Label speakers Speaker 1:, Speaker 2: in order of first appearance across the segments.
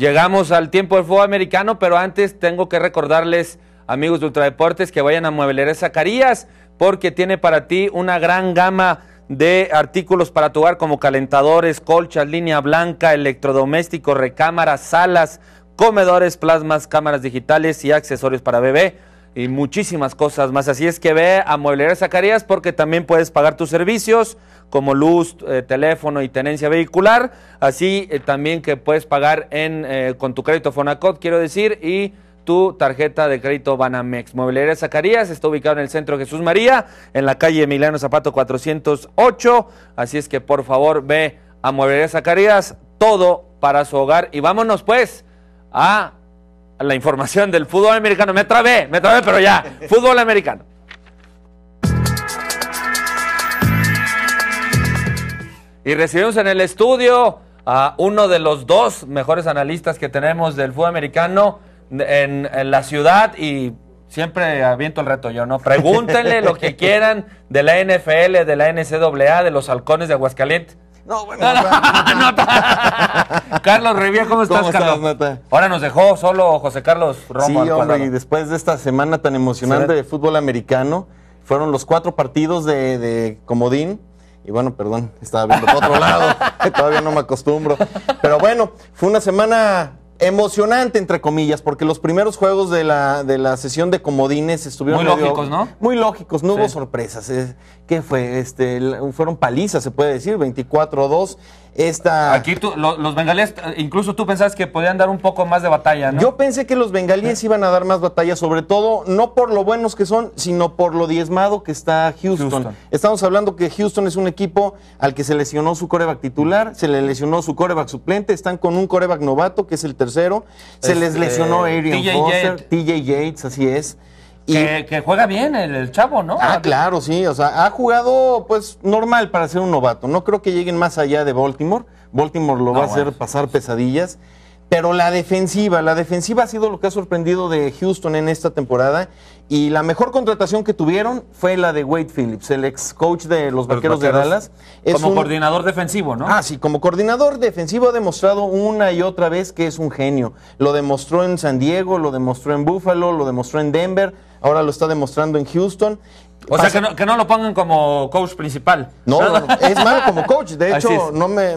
Speaker 1: Llegamos al tiempo del fútbol americano, pero antes tengo que recordarles, amigos de Ultradeportes, que vayan a Mueblería Zacarías, porque tiene para ti una gran gama de artículos para tu hogar, como calentadores, colchas, línea blanca, electrodomésticos, recámaras, salas, comedores, plasmas, cámaras digitales y accesorios para bebé y muchísimas cosas más. Así es que ve a Mueblería Zacarías porque también puedes pagar tus servicios como luz, eh, teléfono y tenencia vehicular. Así eh, también que puedes pagar en, eh, con tu crédito Fonacot, quiero decir, y tu tarjeta de crédito Banamex. Mueblería Zacarías está ubicado en el centro Jesús María, en la calle Emiliano Zapato 408. Así es que por favor ve a Mueblería Zacarías, todo para su hogar. Y vámonos pues a la información del fútbol americano. Me trabé, me trabé, pero ya, fútbol americano. Y recibimos en el estudio a uno de los dos mejores analistas que tenemos del fútbol americano en, la ciudad y siempre aviento el reto yo, ¿no? Pregúntenle lo que quieran de la NFL, de la NCAA, de los halcones de Aguascalientes. No, bueno, Carlos Revía, ¿cómo estás, Carlos? Ahora nos dejó solo José Carlos Romo. Sí, hombre,
Speaker 2: y después de esta semana tan emocionante de fútbol americano, fueron los cuatro partidos de, de Comodín. Y bueno, perdón, estaba viendo por otro lado, todavía no me acostumbro. Pero bueno, fue una semana emocionante, entre comillas, porque los primeros juegos de la, de la sesión de comodines estuvieron... Muy lógicos, ¿no? Muy lógicos, no hubo sorpresas. Eh, ¿Qué fue? Este, fueron palizas, se puede decir, 24-2. Esta...
Speaker 1: Aquí tú, los bengalíes, incluso tú pensabas que podían dar un poco más de batalla, ¿no?
Speaker 2: Yo pensé que los bengalíes iban a dar más batalla, sobre todo no por lo buenos que son, sino por lo diezmado que está Houston. Estamos hablando que Houston es un equipo al que se lesionó su coreback titular, se le lesionó su coreback suplente, están con un coreback novato, que es el tercer se les este, lesionó Arian TJ Foster, TJ Yates, así es. Y, que, juega bien el, chavo, ¿no? Ah, claro, sí. O sea, ha jugado pues normal para ser un novato. No creo que lleguen más allá de Baltimore. Baltimore lo va a hacer pasar pesadillas. Pero la defensiva, la defensiva ha sido lo que ha sorprendido de Houston en esta temporada. Y la mejor contratación que tuvieron fue la de Wade Phillips, el ex coach de los, vaqueros, de Dallas. como coordinador defensivo, ¿no? Ah, sí, como coordinador defensivo ha demostrado una y otra vez que es un genio. Lo demostró en San Diego, lo demostró en Buffalo, lo demostró en Denver, ahora lo está demostrando en Houston. O sea,
Speaker 1: que no, lo pongan como coach principal. No, es malo como coach. De hecho,
Speaker 2: no me,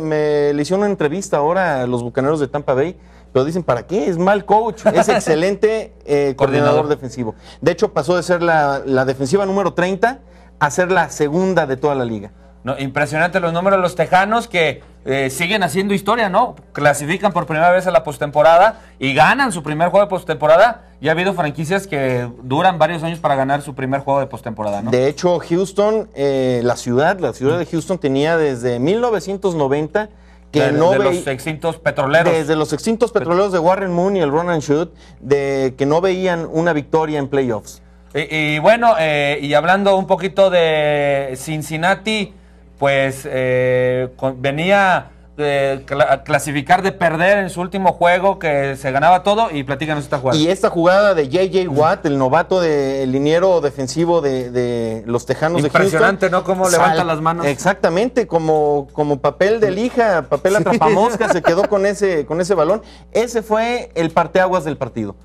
Speaker 2: le hicieron una entrevista ahora a los bucaneros de Tampa Bay. pero dicen, ¿para qué? Es mal coach. Es excelente eh, coordinador. defensivo. De hecho, pasó de ser la, defensiva número 30 a ser la segunda de toda la liga. impresionante
Speaker 1: los números de los tejanos que eh, siguen haciendo historia, ¿no? Clasifican por primera vez a la postemporada y ganan su primer juego de postemporada. Y ha habido franquicias que duran varios años para ganar su primer juego de postemporada,
Speaker 2: ¿no? De hecho, Houston, eh, la ciudad, la ciudad de Houston tenía desde 1990 que no desde los
Speaker 1: extintos petroleros. Desde
Speaker 2: los extintos petroleros de Warren Moon y el Ronan Shoot, de que no veían una victoria en playoffs.
Speaker 1: Y, bueno, eh, y hablando un poquito de Cincinnati pues eh, venía eh, a clasificar de perder en su último juego que se ganaba todo y platícanos esta jugada. Y
Speaker 2: esta jugada de JJ Watt, el novato de liniero defensivo de, los Tejanos de Houston. Impresionante, ¿no? Cómo levanta las manos. Exactamente, como, papel de lija, papel atrapamosca, sí. se quedó con ese, con ese balón. Ese fue el parteaguas del partido.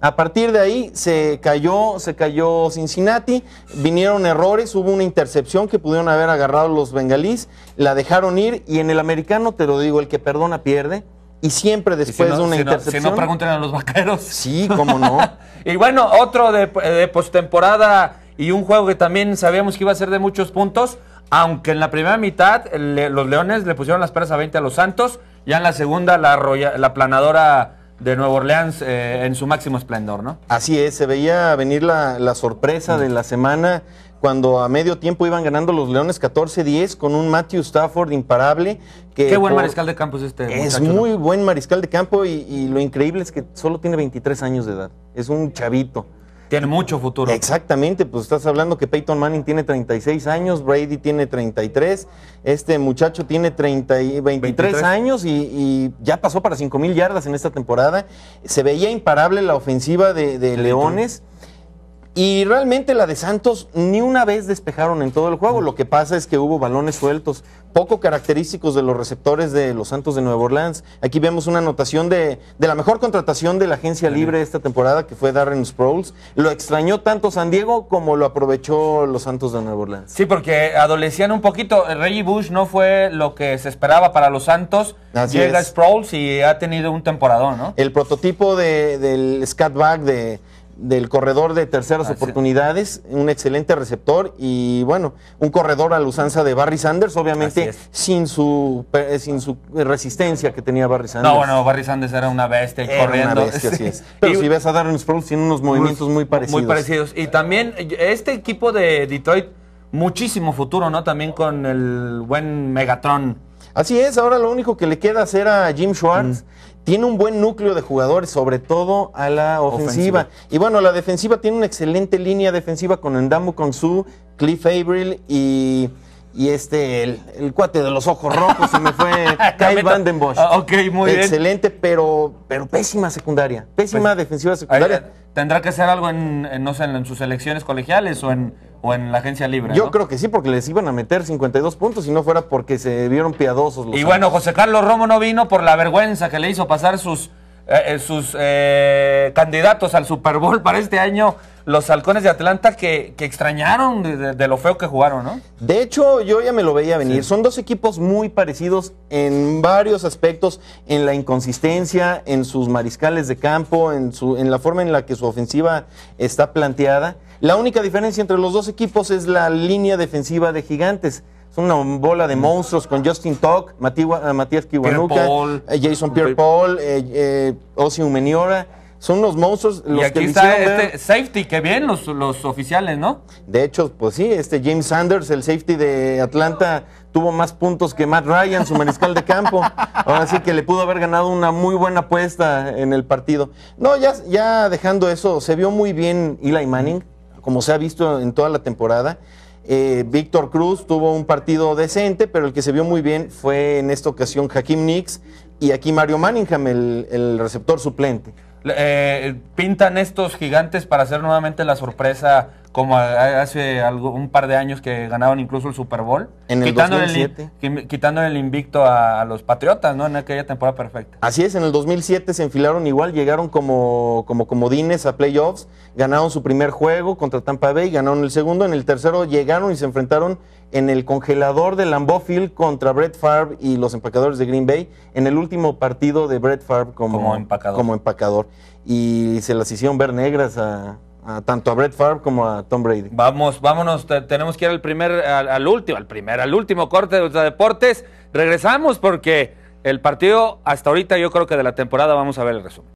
Speaker 2: A partir de ahí se cayó, se cayó Cincinnati, vinieron errores, hubo una intercepción que pudieron haber agarrado los bengalíes, la dejaron ir y en el americano te lo digo, el que perdona pierde. Y siempre después de una intercepción. si no preguntan
Speaker 1: a los vaqueros. Sí, cómo no.
Speaker 2: y bueno, otro
Speaker 1: de, postemporada y un juego que también sabíamos que iba a ser de muchos puntos, aunque en la primera mitad los Leones le pusieron las peras a 20 a los Santos, ya en la segunda la, la planadora de Nueva Orleans eh, en su máximo esplendor, ¿no?
Speaker 2: Así es, se veía venir la, sorpresa de la semana cuando a medio tiempo iban ganando los Leones 14-10 con un Matthew Stafford imparable. Qué buen mariscal
Speaker 1: de campo es este. Es muy
Speaker 2: buen mariscal de campo y, y, lo increíble es que solo tiene 23 años de edad. Es un chavito. Tiene mucho futuro. Exactamente, pues estás hablando que Peyton Manning tiene 36 años, Brady tiene 33, este muchacho tiene 30 23, años y, ya pasó para 5 mil yardas en esta temporada. Se veía imparable la ofensiva de Leones. Y realmente la de Santos ni una vez despejaron en todo el juego. Lo que pasa es que hubo balones sueltos, poco característicos de los receptores de los Santos de Nueva Orleans. Aquí vemos una anotación de, la mejor contratación de la agencia libre esta temporada, que fue Darren Sproles. Lo extrañó tanto San Diego como lo aprovechó los Santos de Nueva Orleans.
Speaker 1: Sí, porque adolecían un poquito. Reggie Bush no fue lo que se esperaba para los Santos. Así Llega y ha tenido un temporadón,
Speaker 2: ¿no? El prototipo de, del scatback de del corredor de terceras oportunidades, un excelente receptor y bueno, un corredor a la usanza de Barry Sanders, obviamente sin su sin su resistencia que tenía Barry Sanders. No, bueno,
Speaker 1: Barry Sanders era una bestia corriendo. Pero
Speaker 2: si ves a Darren Sproles tiene unos movimientos muy parecidos. Muy parecidos.
Speaker 1: Y también este equipo de Detroit muchísimo futuro, ¿no? También con el buen
Speaker 2: Megatron. Así es, ahora lo único que le queda hacer a Jim Schwartz mm tiene un buen núcleo de jugadores, sobre todo a la ofensiva. Y bueno, la defensiva tiene una excelente línea defensiva con Ndamu su Cliff abril y y este, el, cuate de los ojos rojos, se me fue Kyle Vandenbosch. Ah, ok, muy bien. Excelente, pero, pero pésima secundaria. Pésima pues, defensiva secundaria. Eh, tendrá que hacer algo en, no sé, en, sus elecciones
Speaker 1: colegiales o en, o en la agencia libre. Yo
Speaker 2: creo que sí, porque les iban a meter 52 puntos y no fuera porque se vieron piadosos. Los y bueno, José
Speaker 1: Carlos Romo no vino por la vergüenza que le hizo pasar sus, eh, eh, sus candidatos al Super Bowl para este año los halcones de Atlanta que, extrañaron de, lo feo que jugaron, ¿no?
Speaker 2: De hecho, yo ya me lo veía venir. Son dos equipos muy parecidos en varios aspectos, en la inconsistencia, en sus mariscales de campo, en, su, en la forma en la que su ofensiva está planteada. La única diferencia entre los dos equipos es la línea defensiva de gigantes una bola de mm. monstruos con Justin Tuck, eh, Matías Kiwanuka, eh, Jason Pierre Paul, eh, Osi Umeniora son los monstruos los y que está
Speaker 1: este safety, que bien los,
Speaker 2: oficiales, ¿no? De hecho, pues sí, este James Sanders, el safety de Atlanta, tuvo más puntos que Matt Ryan, su mariscal de campo. Ahora sí que le pudo haber ganado una muy buena apuesta en el partido. No, ya, dejando eso, se vio muy bien Eli Manning, como se ha visto en toda la temporada. Eh, Víctor Cruz tuvo un partido decente, pero el que se vio muy bien fue en esta ocasión Hakim Nix y aquí Mario Manningham, el receptor suplente.
Speaker 1: Eh, pintan estos gigantes para hacer nuevamente la sorpresa como hace algo, un par de años que ganaron incluso el Super Bowl. En el 2007. El, quitando el invicto a, los Patriotas, ¿no? En aquella temporada perfecta.
Speaker 2: Así es, en el 2007 se enfilaron igual, llegaron como, como comodines a playoffs, ganaron su primer juego contra Tampa Bay, ganaron el segundo, en el tercero llegaron y se enfrentaron en el congelador de Lambeau Field contra Brett Favre y los empacadores de Green Bay en el último partido de Brett Favre como, como empacador. Y se las hicieron ver negras a, tanto a Brett Favre como a Tom Brady.
Speaker 1: Vamos, vámonos, tenemos que ir al primer, al, último, al primer, al último corte de los deportes. Regresamos porque el partido hasta ahorita yo creo que de la temporada vamos a ver el resumen.